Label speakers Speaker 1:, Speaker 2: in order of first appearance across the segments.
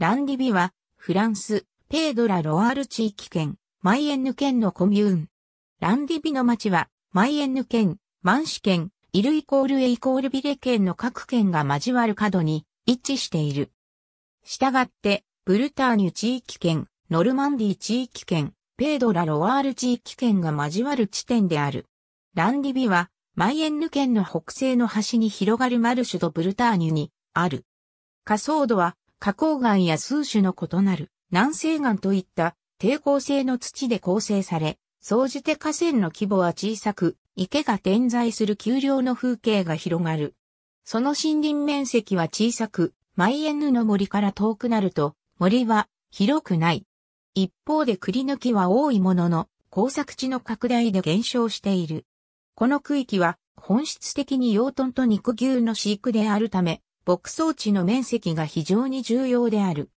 Speaker 1: ランディビは、フランス、ペードラ・ロワール地域圏、マイエンヌ県のコミューン。ランディビの町は、マイエンヌ県、マンシ県、イルイコールエイコールビレ県の各県が交わる角に一致している。したがって、ブルターニュ地域圏、ノルマンディ地域圏、ペードラ・ロワール地域圏が交わる地点である。ランディビは、マイエンヌ県の北西の端に広がるマルシュド・ブルターニュに、ある。仮想度は花崗岩や数種の異なる南西岩といった抵抗性の土で構成され、総じて河川の規模は小さく、池が点在する丘陵の風景が広がる。その森林面積は小さく、マイエンヌの森から遠くなると、森は広くない。一方で栗抜きは多いものの、工作地の拡大で減少している。この区域は本質的に養豚と肉牛の飼育であるため、牧草地の面積が非常に重要である。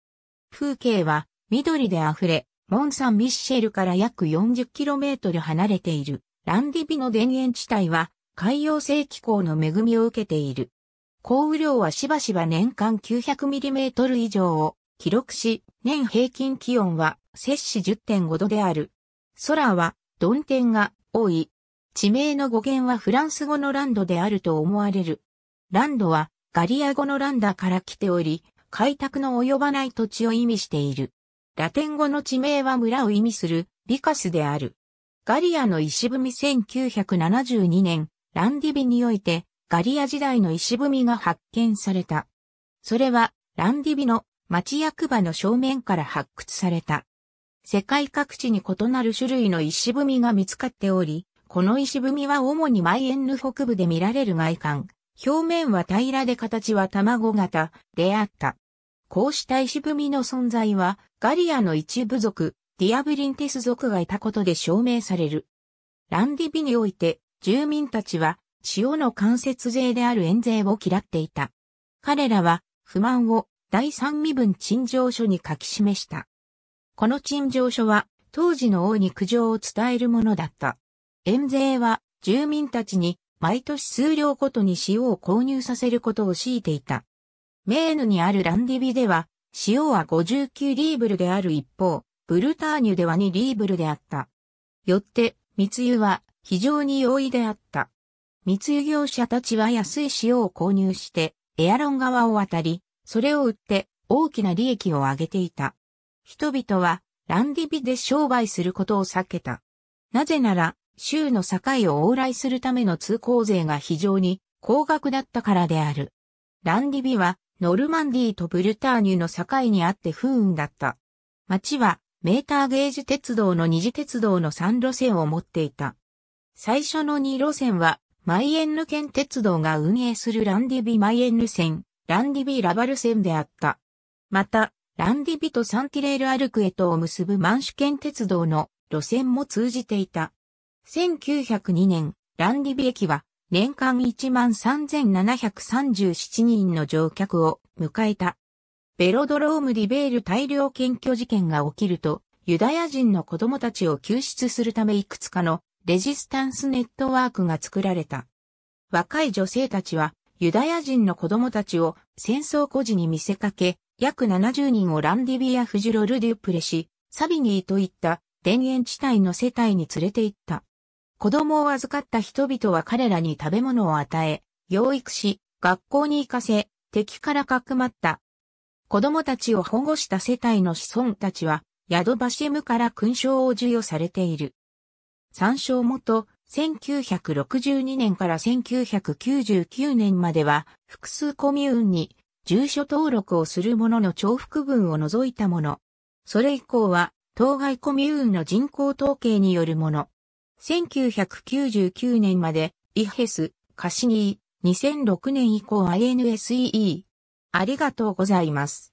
Speaker 1: 風景は緑で溢れ、モン・サン・ミッシェルから約 40km 離れているランディビの田園地帯は海洋性気候の恵みを受けている。降雨量はしばしば年間 900mm 以上を記録し、年平均気温は摂氏10.5度である。空は鈍天が多い。地名の語源はフランス語のランドであると思われる。ランドはガリア語のランダから来ており、開拓の及ばない土地を意味している。ラテン語の地名は村を意味するビカスである。ガリアの石踏み1972年、ランディビにおいてガリア時代の石踏みが発見された。それはランディビの町役場の正面から発掘された。世界各地に異なる種類の石踏みが見つかっており、この石踏みは主にマイエンヌ北部で見られる外観、表面は平らで形は卵型であった。こうした石踏みの存在は、ガリアの一部族、ディアブリンテス族がいたことで証明される。ランディビにおいて、住民たちは、塩の間接税である円税を嫌っていた。彼らは、不満を、第三身分陳情書に書き示した。この陳情書は、当時の王に苦情を伝えるものだった。円税は、住民たちに、毎年数量ごとに塩を購入させることを強いていた。メーヌにあるランディビでは、塩は59リーブルである一方、ブルターニュでは2リーブルであった。よって、密輸は非常に容易であった。密輸業者たちは安い塩を購入して、エアロン川を渡り、それを売って大きな利益を上げていた。人々はランディビで商売することを避けた。なぜなら、州の境を往来するための通行税が非常に高額だったからである。ランディビはノルマンディーとブルターニュの境にあって不運だった。町はメーターゲージ鉄道の二次鉄道の三路線を持っていた。最初の二路線はマイエンヌ県鉄道が運営するランディビマイエンヌ線、ランディビラバル線であった。また、ランディビとサンティレールアルクエトを結ぶマンシュ県鉄道の路線も通じていた。1902年、ランディビ駅は年間13,737人の乗客を迎えた。ベロドロームディベール大量検挙事件が起きると、ユダヤ人の子供たちを救出するためいくつかのレジスタンスネットワークが作られた。若い女性たちはユダヤ人の子供たちを戦争孤児に見せかけ、約70人をランディビア・フジロル・デュプレシ、サビニーといった田園地帯の世帯に連れて行った。子供を預かった人々は彼らに食べ物を与え、養育し、学校に行かせ、敵からかくまった。子供たちを保護した世帯の子孫たちは、宿橋バシムから勲章を授与されている。参照元、1962年から1999年までは、複数コミューンに、住所登録をする者の重複分を除いたもの。それ以降は、当該コミューンの人口統計によるもの。1999年まで、イヘス、カシニー、2006年以降 INSEE。ありがとうございます。